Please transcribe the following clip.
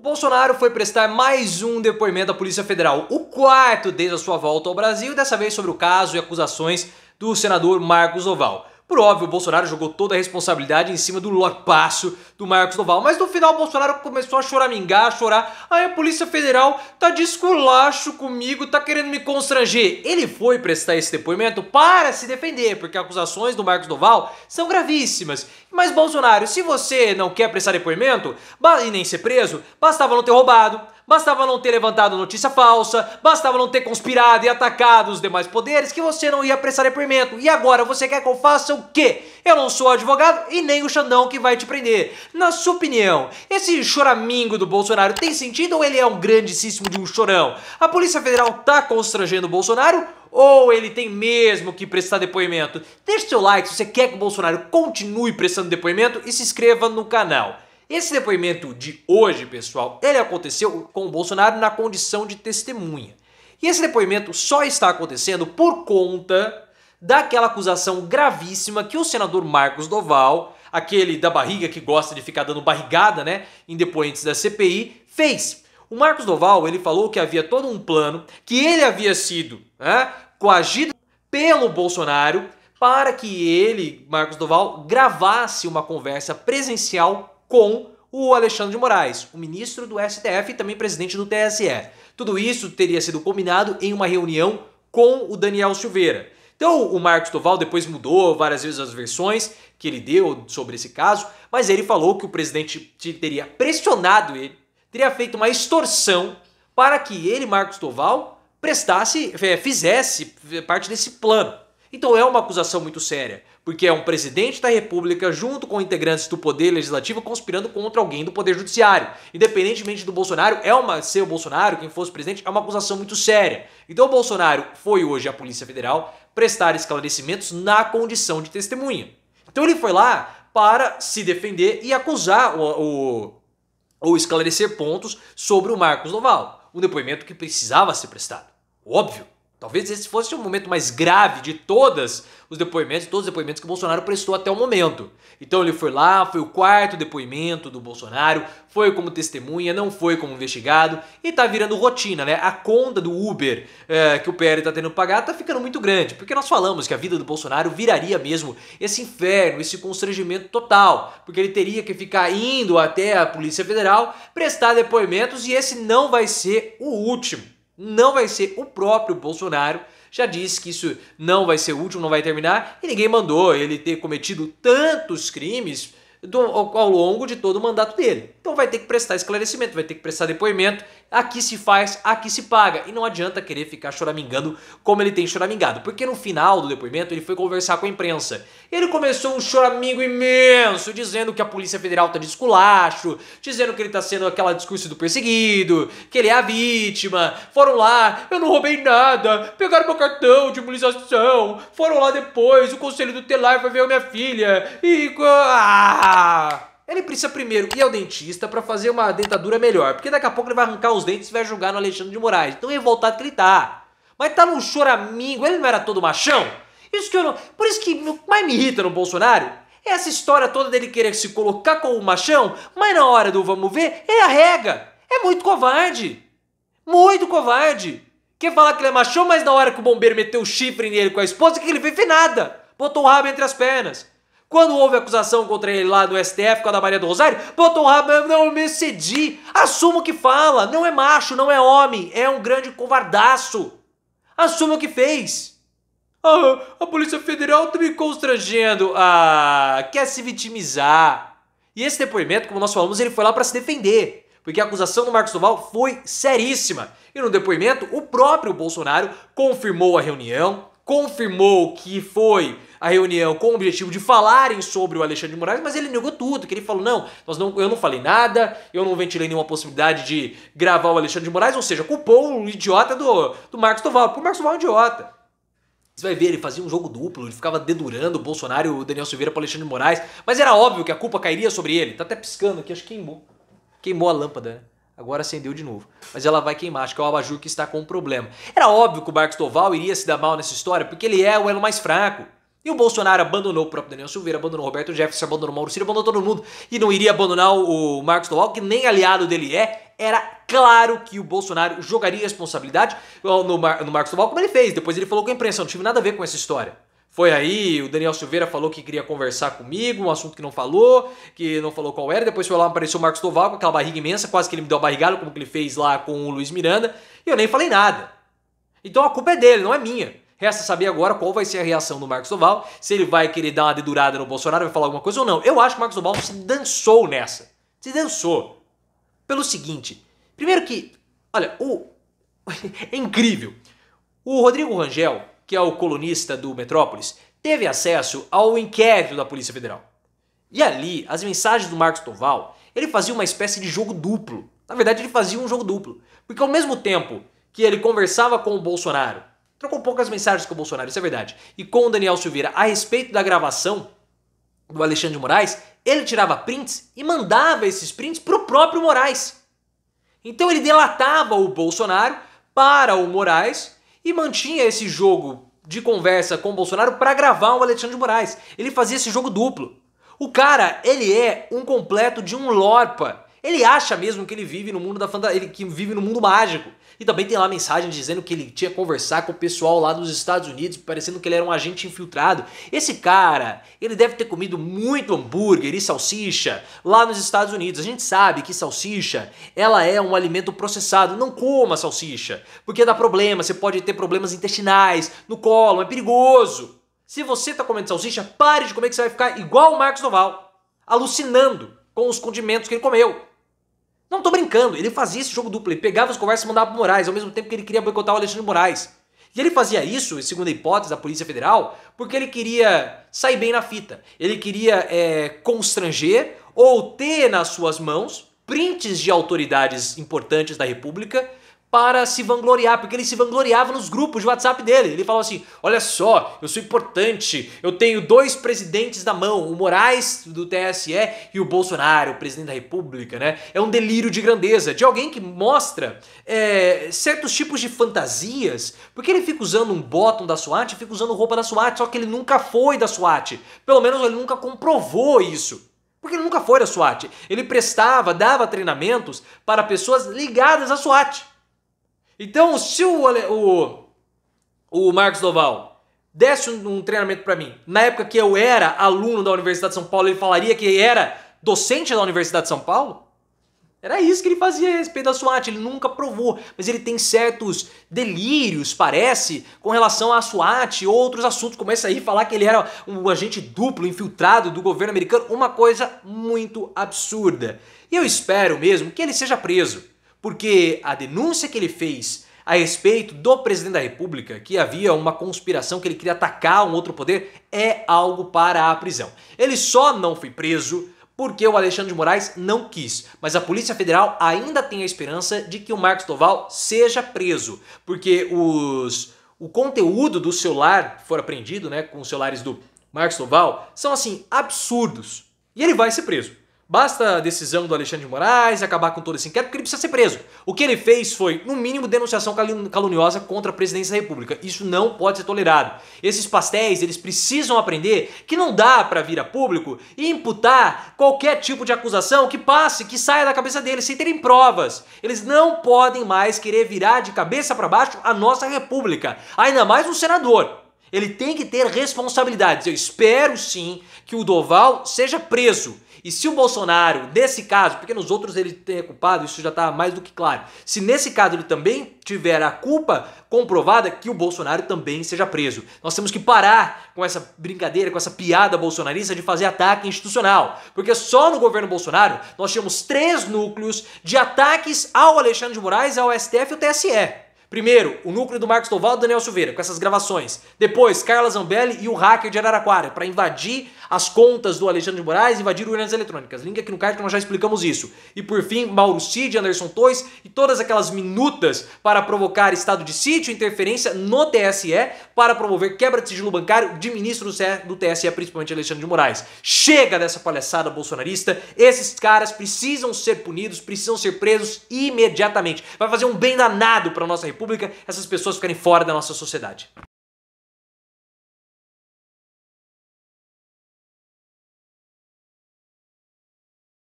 O Bolsonaro foi prestar mais um depoimento à Polícia Federal, o quarto desde a sua volta ao Brasil, dessa vez sobre o caso e acusações do senador Marcos Oval. Por óbvio, o Bolsonaro jogou toda a responsabilidade em cima do lorpaço do Marcos Noval, mas no final o Bolsonaro começou a choramingar, a chorar. Aí a Polícia Federal tá de esculacho comigo, tá querendo me constranger. Ele foi prestar esse depoimento para se defender, porque acusações do Marcos Noval são gravíssimas. Mas Bolsonaro, se você não quer prestar depoimento e nem ser preso, bastava não ter roubado bastava não ter levantado notícia falsa, bastava não ter conspirado e atacado os demais poderes que você não ia prestar depoimento. E agora você quer que eu faça o quê? Eu não sou advogado e nem o Xandão que vai te prender. Na sua opinião, esse choramingo do Bolsonaro tem sentido ou ele é um grandíssimo de um chorão? A Polícia Federal tá constrangendo o Bolsonaro ou ele tem mesmo que prestar depoimento? Deixe seu like se você quer que o Bolsonaro continue prestando depoimento e se inscreva no canal. Esse depoimento de hoje, pessoal, ele aconteceu com o Bolsonaro na condição de testemunha. E esse depoimento só está acontecendo por conta daquela acusação gravíssima que o senador Marcos Doval, aquele da barriga que gosta de ficar dando barrigada, né, em depoentes da CPI, fez. O Marcos Doval, ele falou que havia todo um plano, que ele havia sido né, coagido pelo Bolsonaro para que ele, Marcos Doval, gravasse uma conversa presencial com o Alexandre de Moraes, o ministro do STF e também presidente do TSE. Tudo isso teria sido combinado em uma reunião com o Daniel Silveira. Então, o Marcos Toval depois mudou várias vezes as versões que ele deu sobre esse caso, mas ele falou que o presidente teria pressionado ele, teria feito uma extorsão para que ele, Marcos Toval, prestasse, eh, fizesse parte desse plano. Então é uma acusação muito séria, porque é um presidente da República junto com integrantes do poder legislativo conspirando contra alguém do poder judiciário. Independentemente do Bolsonaro, é uma ser o Bolsonaro quem fosse presidente, é uma acusação muito séria. Então o Bolsonaro foi hoje à Polícia Federal prestar esclarecimentos na condição de testemunha. Então ele foi lá para se defender e acusar o, ou esclarecer pontos sobre o Marcos Noval, um depoimento que precisava ser prestado. Óbvio. Talvez esse fosse o momento mais grave de todas os depoimentos, todos os depoimentos que o Bolsonaro prestou até o momento. Então ele foi lá, foi o quarto depoimento do Bolsonaro, foi como testemunha, não foi como investigado, e tá virando rotina, né? A conta do Uber é, que o PL tá tendo que pagar tá ficando muito grande, porque nós falamos que a vida do Bolsonaro viraria mesmo esse inferno, esse constrangimento total, porque ele teria que ficar indo até a Polícia Federal prestar depoimentos e esse não vai ser o último não vai ser o próprio Bolsonaro. Já disse que isso não vai ser o último, não vai terminar, e ninguém mandou ele ter cometido tantos crimes do, ao, ao longo de todo o mandato dele. Então vai ter que prestar esclarecimento, vai ter que prestar depoimento aqui se faz, aqui se paga. E não adianta querer ficar choramingando como ele tem choramingado, porque no final do depoimento ele foi conversar com a imprensa. ele começou um choramingo imenso, dizendo que a Polícia Federal tá de esculacho, dizendo que ele tá sendo aquela discurso do perseguido, que ele é a vítima. Foram lá, eu não roubei nada, pegaram meu cartão de imunização, foram lá depois, o conselho do Telar foi ver a minha filha e. Ah! Ele precisa primeiro ir ao dentista para fazer uma dentadura melhor, porque daqui a pouco ele vai arrancar os dentes e vai jogar no Alexandre de Moraes. Então revoltado que ele tá. Mas tá num choramingo, ele não era todo machão? Isso que eu não. Por isso que mais me irrita no Bolsonaro é essa história toda dele querer se colocar como um machão, mas na hora do vamos ver, ele arrega. É muito covarde. Muito covarde. Quer falar que ele é machão, mas na hora que o bombeiro meteu o chifre nele com a esposa, o que ele fez? Fez nada. Botou o rabo entre as pernas. Quando houve acusação contra ele lá no STF com a da Maria do Rosário, botou um rabo, não me cedi. Assuma o que fala, não é macho, não é homem, é um grande covardaço. Assuma o que fez. Ah, a Polícia Federal tá me constrangendo. Ah, quer se vitimizar. E esse depoimento, como nós falamos, ele foi lá para se defender. Porque a acusação do Marcos Duval foi seríssima. E no depoimento, o próprio Bolsonaro confirmou a reunião, confirmou que foi a reunião com o objetivo de falarem sobre o Alexandre de Moraes, mas ele negou tudo, que ele falou, não, nós não eu não falei nada, eu não ventilei nenhuma possibilidade de gravar o Alexandre de Moraes, ou seja, culpou o idiota do, do Marcos Duval, porque o Marcos Duval é um idiota. Você vai ver, ele fazia um jogo duplo, ele ficava dedurando o Bolsonaro e o Daniel Silveira para o Alexandre de Moraes, mas era óbvio que a culpa cairia sobre ele. Tá até piscando aqui, acho que queimou. Queimou a lâmpada, né? Agora acendeu de novo. Mas ela vai queimar, acho que é o abajur que está com um problema. Era óbvio que o Marcos Toval iria se dar mal nessa história, porque ele é o elo mais fraco. E o Bolsonaro abandonou o próprio Daniel Silveira, abandonou o Roberto Jefferson, abandonou o Mauro Ciro, abandonou todo mundo. E não iria abandonar o Marcos Toval, que nem aliado dele é. Era claro que o Bolsonaro jogaria responsabilidade no, Mar no Marcos Toval, como ele fez. Depois ele falou com a imprensa, não tive nada a ver com essa história foi aí, o Daniel Silveira falou que queria conversar comigo, um assunto que não falou, que não falou qual era. Depois foi lá, apareceu o Marcos Toval com aquela barriga imensa, quase que ele me deu a barrigada, como que ele fez lá com o Luiz Miranda, e eu nem falei nada. Então a culpa é dele, não é minha. Resta saber agora qual vai ser a reação do Marcos Duval, se ele vai querer dar uma dedurada no Bolsonaro, vai falar alguma coisa ou não. Eu acho que o Marcos Duval se dançou nessa. Se dançou. Pelo seguinte, primeiro que, olha, o é incrível. O Rodrigo Rangel, que é o colunista do Metrópolis, teve acesso ao inquérito da Polícia Federal. E ali, as mensagens do Marcos Toval, ele fazia uma espécie de jogo duplo. Na verdade, ele fazia um jogo duplo. Porque ao mesmo tempo que ele conversava com o Bolsonaro, trocou poucas mensagens com o Bolsonaro, isso é verdade, e com o Daniel Silveira a respeito da gravação do Alexandre de Moraes, ele tirava prints e mandava esses prints para o próprio Moraes. Então ele delatava o Bolsonaro para o Moraes e mantinha esse jogo de conversa com o Bolsonaro para gravar o Alexandre de Moraes. Ele fazia esse jogo duplo. O cara, ele é um completo de um lorpa ele acha mesmo que ele vive no mundo da ele que vive no mundo mágico. E também tem lá mensagem dizendo que ele tinha que conversar com o pessoal lá dos Estados Unidos, parecendo que ele era um agente infiltrado. Esse cara, ele deve ter comido muito hambúrguer e salsicha lá nos Estados Unidos. A gente sabe que salsicha, ela é um alimento processado. Não coma salsicha, porque dá problema, você pode ter problemas intestinais, no colo, é perigoso. Se você está comendo salsicha, pare de comer que você vai ficar igual o Marcos Noval, alucinando com os condimentos que ele comeu. Não tô brincando, ele fazia esse jogo duplo, ele pegava as conversas e mandava pro Moraes, ao mesmo tempo que ele queria boicotar o Alexandre Moraes. E ele fazia isso, segundo a hipótese da Polícia Federal, porque ele queria sair bem na fita. Ele queria é, constranger ou ter nas suas mãos prints de autoridades importantes da República para se vangloriar, porque ele se vangloriava nos grupos de WhatsApp dele. Ele falava assim: olha só, eu sou importante, eu tenho dois presidentes na mão, o Moraes do TSE e o Bolsonaro, o presidente da República, né? É um delírio de grandeza de alguém que mostra é, certos tipos de fantasias, porque ele fica usando um bottom da SWAT, fica usando roupa da SWAT, só que ele nunca foi da SWAT. Pelo menos ele nunca comprovou isso. Porque ele nunca foi da SWAT. Ele prestava, dava treinamentos para pessoas ligadas à SWAT. Então, se o, o, o Marcos Doval desse um, um treinamento para mim, na época que eu era aluno da Universidade de São Paulo, ele falaria que era docente da Universidade de São Paulo? Era isso que ele fazia a respeito da SWAT, ele nunca provou, mas ele tem certos delírios, parece, com relação à SWAT e outros assuntos. Começa aí a falar que ele era um agente duplo, infiltrado do governo americano, uma coisa muito absurda. E eu espero mesmo que ele seja preso porque a denúncia que ele fez a respeito do presidente da República, que havia uma conspiração que ele queria atacar um outro poder, é algo para a prisão. Ele só não foi preso porque o Alexandre de Moraes não quis. Mas a Polícia Federal ainda tem a esperança de que o Marcos Doval seja preso, porque os, o conteúdo do celular que for apreendido, né, com os celulares do Marcos Doval, são assim absurdos. E ele vai ser preso. Basta a decisão do Alexandre de Moraes acabar com todo esse inquérito, porque ele precisa ser preso. O que ele fez foi, no mínimo, denunciação caluniosa contra a presidência da República. Isso não pode ser tolerado. Esses pastéis, eles precisam aprender que não dá para vir a público e imputar qualquer tipo de acusação que passe, que saia da cabeça deles, sem terem provas. Eles não podem mais querer virar de cabeça para baixo a nossa República, ainda mais um senador. Ele tem que ter responsabilidades. Eu espero sim que o Doval seja preso e se o Bolsonaro, nesse caso, porque nos outros ele tem é culpado, isso já está mais do que claro. Se nesse caso ele também tiver a culpa comprovada, que o Bolsonaro também seja preso. Nós temos que parar com essa brincadeira, com essa piada bolsonarista de fazer ataque institucional. Porque só no governo Bolsonaro nós tínhamos três núcleos de ataques ao Alexandre de Moraes, ao STF e ao TSE. Primeiro, o núcleo do Marcos Tovaldo e Daniel Silveira, com essas gravações. Depois, Carla Zambelli e o hacker de Araraquara, para invadir as contas do Alexandre de Moraes invadiram urnas eletrônicas. Link aqui no card que nós já explicamos isso. E por fim, Mauro Cid, Anderson Tois e todas aquelas minutas para provocar estado de sítio, interferência no TSE para promover quebra de sigilo bancário de ministros do TSE, principalmente Alexandre de Moraes. Chega dessa palhaçada bolsonarista. Esses caras precisam ser punidos, precisam ser presos imediatamente. Vai fazer um bem danado para nossa república essas pessoas ficarem fora da nossa sociedade.